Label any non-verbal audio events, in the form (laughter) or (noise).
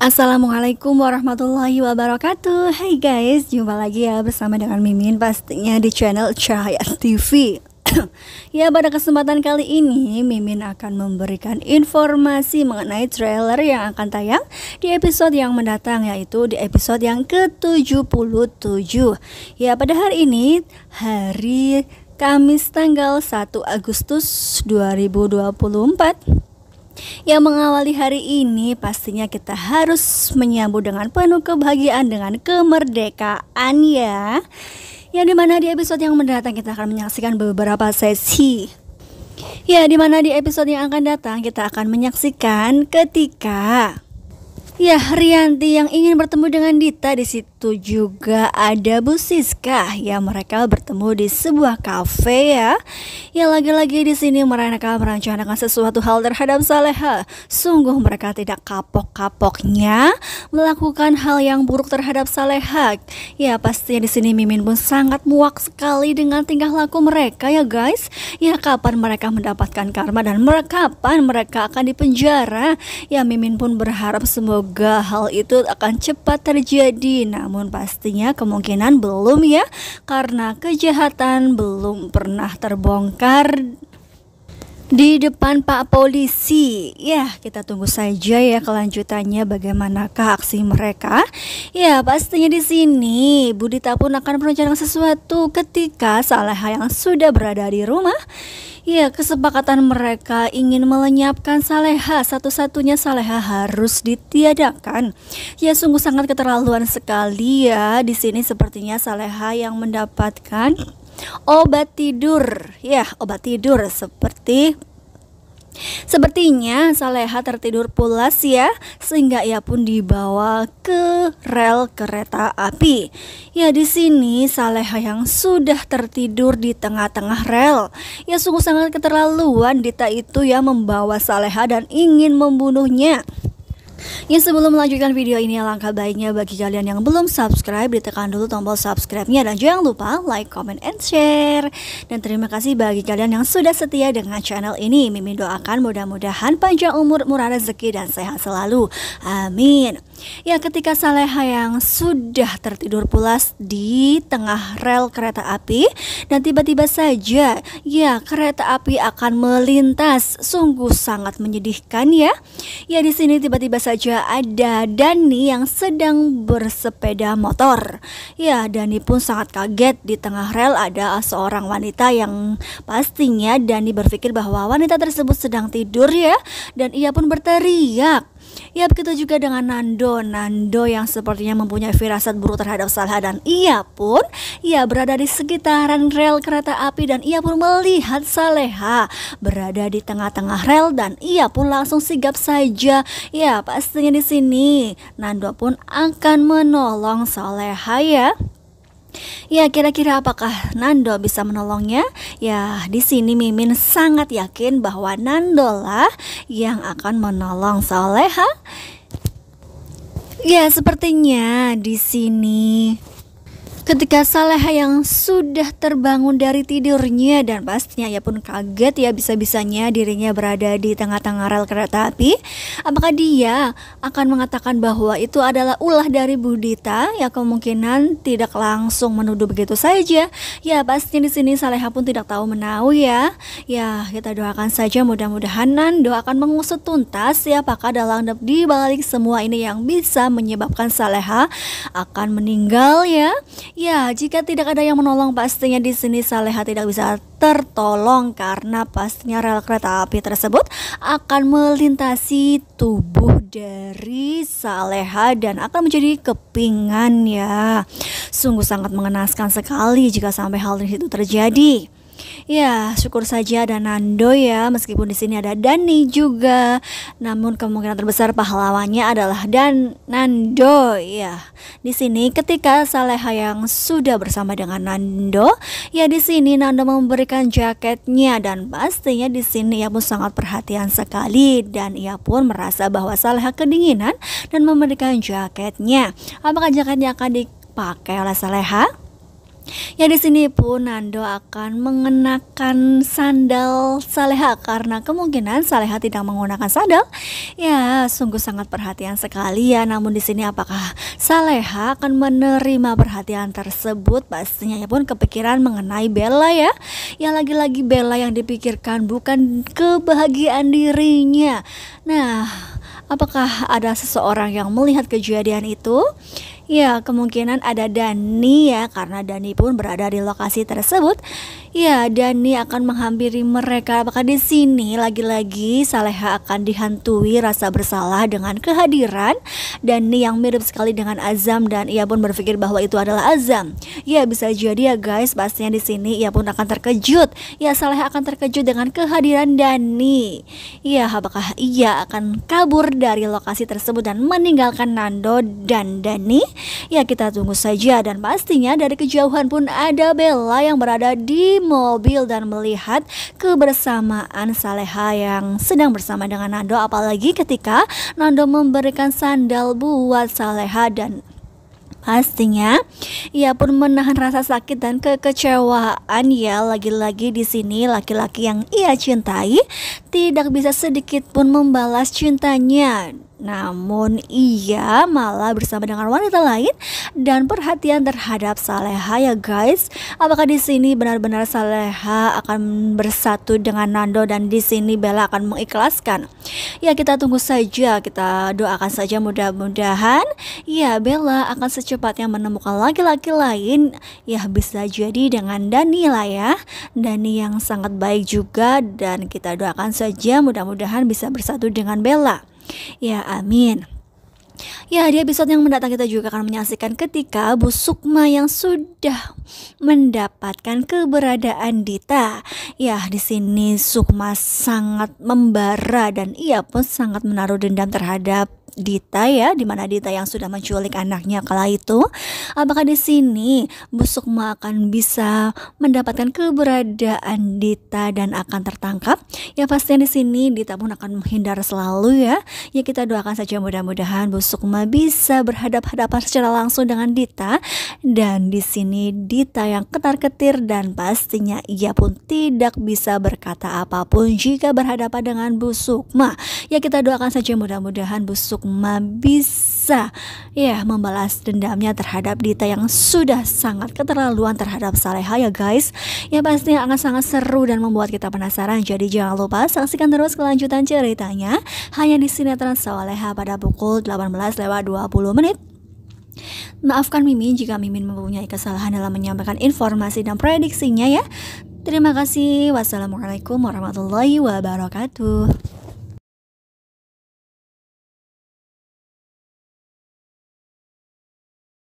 Assalamualaikum warahmatullahi wabarakatuh Hai hey guys, jumpa lagi ya bersama dengan Mimin pastinya di channel Cahaya TV (coughs) Ya pada kesempatan kali ini Mimin akan memberikan informasi mengenai trailer yang akan tayang di episode yang mendatang yaitu di episode yang ke-77 Ya pada hari ini hari Kamis tanggal 1 Agustus 2024 yang mengawali hari ini pastinya kita harus menyambut dengan penuh kebahagiaan dengan kemerdekaan ya Yang dimana di episode yang mendatang kita akan menyaksikan beberapa sesi Ya dimana di episode yang akan datang kita akan menyaksikan ketika Ya, Rianti yang ingin bertemu dengan Dita di situ juga ada Bu Siska Ya mereka bertemu di sebuah kafe ya. Ya lagi-lagi di sini mereka merencanakan sesuatu hal terhadap Saleha. Sungguh mereka tidak kapok-kapoknya melakukan hal yang buruk terhadap Saleha. Ya pastinya di sini Mimin pun sangat muak sekali dengan tingkah laku mereka ya guys. Ya kapan mereka mendapatkan karma dan mereka kapan mereka akan dipenjara? Ya Mimin pun berharap semoga Semoga hal itu akan cepat terjadi, namun pastinya kemungkinan belum ya, karena kejahatan belum pernah terbongkar di depan Pak Polisi. Ya, kita tunggu saja ya kelanjutannya bagaimanakah aksi mereka. Ya, pastinya di sini Budi tak pun akan merencanakan sesuatu ketika Saleha yang sudah berada di rumah. Ya, kesepakatan mereka ingin melenyapkan Saleha. Satu-satunya Saleha harus ditiadakan. Ya, sungguh sangat keterlaluan sekali ya. Di sini sepertinya Saleha yang mendapatkan obat tidur. Ya, obat tidur seperti Sepertinya Saleha tertidur pulas ya, sehingga ia pun dibawa ke rel kereta api. Ya di sini Saleha yang sudah tertidur di tengah-tengah rel. Ya sungguh sangat keterlaluan Dita itu ya membawa Saleha dan ingin membunuhnya. Yang sebelum melanjutkan video ini alangkah baiknya bagi kalian yang belum subscribe ditekan dulu tombol subscribe-nya dan jangan lupa like, comment, and share. Dan terima kasih bagi kalian yang sudah setia dengan channel ini. Mimin doakan mudah-mudahan panjang umur, murah rezeki dan sehat selalu. Amin. Ya ketika Saleha yang sudah tertidur pulas di tengah rel kereta api Dan tiba-tiba saja ya kereta api akan melintas Sungguh sangat menyedihkan ya Ya di sini tiba-tiba saja ada Dani yang sedang bersepeda motor Ya Dani pun sangat kaget di tengah rel ada seorang wanita yang pastinya Dani berpikir bahwa wanita tersebut sedang tidur ya Dan ia pun berteriak Ya begitu juga dengan Nando Nando yang sepertinya mempunyai firasat buruk terhadap Salha dan ia pun ia berada di sekitaran rel kereta api dan ia pun melihat Saleha berada di tengah-tengah rel dan ia pun langsung sigap saja ya pastinya di sini Nando pun akan menolong Saleha ya Ya, kira-kira apakah Nando bisa menolongnya? Ya, di sini Mimin sangat yakin bahwa Nando lah yang akan menolong Soleha. Ya, sepertinya di sini ketika Saleha yang sudah terbangun dari tidurnya dan pastinya ia pun kaget ya bisa-bisanya dirinya berada di tengah-tengah rel kereta api. Apakah dia akan mengatakan bahwa itu adalah ulah dari Budita? Ya kemungkinan tidak langsung menuduh begitu saja. Ya pastinya di sini Saleha pun tidak tahu menau ya. Ya kita doakan saja mudah-mudahan Nan doakan mengusut tuntas ya apakah dalam di balik semua ini yang bisa menyebabkan Saleha akan meninggal ya. Ya, jika tidak ada yang menolong pastinya di sini Saleha tidak bisa tertolong karena pastinya rel kereta api tersebut akan melintasi tubuh dari Saleha dan akan menjadi kepingan ya. Sungguh sangat mengenaskan sekali jika sampai hal itu terjadi. Ya, syukur saja ada Nando ya, meskipun di sini ada Dani juga. Namun kemungkinan terbesar pahlawannya adalah dan Nando ya. Di sini ketika Saleha yang sudah bersama dengan Nando, ya di sini Nando memberikan jaketnya dan pastinya di sini ia pun sangat perhatian sekali dan ia pun merasa bahwa Saleha kedinginan dan memberikan jaketnya. Apakah jaketnya akan dipakai oleh Saleha? Ya di sini pun Nando akan mengenakan sandal Saleha karena kemungkinan Saleha tidak menggunakan sandal. Ya, sungguh sangat perhatian sekali ya. Namun di sini apakah Saleha akan menerima perhatian tersebut? Pastinya ya pun kepikiran mengenai Bella ya. Yang lagi-lagi Bella yang dipikirkan bukan kebahagiaan dirinya. Nah, apakah ada seseorang yang melihat kejadian itu? Ya, kemungkinan ada Dani ya, karena Dani pun berada di lokasi tersebut Ya, Dani akan menghampiri mereka. Apakah di sini lagi-lagi Saleha akan dihantui rasa bersalah dengan kehadiran Dani yang mirip sekali dengan Azam dan ia pun berpikir bahwa itu adalah Azam. Ya, bisa jadi ya guys, pastinya di sini ia pun akan terkejut. Ya, Saleha akan terkejut dengan kehadiran Dani. Ya, apakah ia akan kabur dari lokasi tersebut dan meninggalkan Nando dan Dani? Ya, kita tunggu saja dan pastinya dari kejauhan pun ada Bella yang berada di mobil dan melihat kebersamaan Saleha yang sedang bersama dengan Nando apalagi ketika Nando memberikan sandal buat Saleha dan Pastinya, ia pun menahan rasa sakit dan kekecewaan ya lagi-lagi di sini laki-laki yang ia cintai tidak bisa sedikit pun membalas cintanya. Namun ia malah bersama dengan wanita lain dan perhatian terhadap Saleha ya guys. Apakah di sini benar-benar Saleha akan bersatu dengan Nando dan di sini Bella akan mengikhlaskan? Ya kita tunggu saja, kita doakan saja mudah-mudahan ya Bella akan secepatnya menemukan laki-laki lain ya bisa jadi dengan Dani lah ya. Dani yang sangat baik juga dan kita doakan saja mudah-mudahan bisa bersatu dengan Bella. Ya, amin. Ya, di episode yang mendatang kita juga akan menyaksikan ketika Bu Sukma yang sudah mendapatkan keberadaan Dita. Ya, di sini Sukma sangat membara dan ia pun sangat menaruh dendam terhadap Dita ya, di mana Dita yang sudah menculik anaknya kala itu. Apakah di sini Bu Sukma akan bisa mendapatkan keberadaan Dita dan akan tertangkap? Ya pastinya di sini Dita pun akan menghindar selalu ya. Ya kita doakan saja mudah-mudahan Bu Sukma bisa berhadap-hadapan secara langsung dengan Dita dan di sini Dita yang ketar-ketir dan pastinya ia pun tidak bisa berkata apapun jika berhadapan dengan Bu Sukma. Ya kita doakan saja mudah-mudahan Bu Sukma untuk Ma bisa ya membalas dendamnya terhadap Dita yang sudah sangat keterlaluan terhadap Saleha ya guys. Ya pastinya akan sangat seru dan membuat kita penasaran. Jadi jangan lupa saksikan terus kelanjutan ceritanya hanya di sinetron Saleha pada pukul 18 lewat 20 menit Maafkan Mimin jika Mimin mempunyai kesalahan dalam menyampaikan informasi dan prediksinya ya. Terima kasih. Wassalamualaikum warahmatullahi wabarakatuh.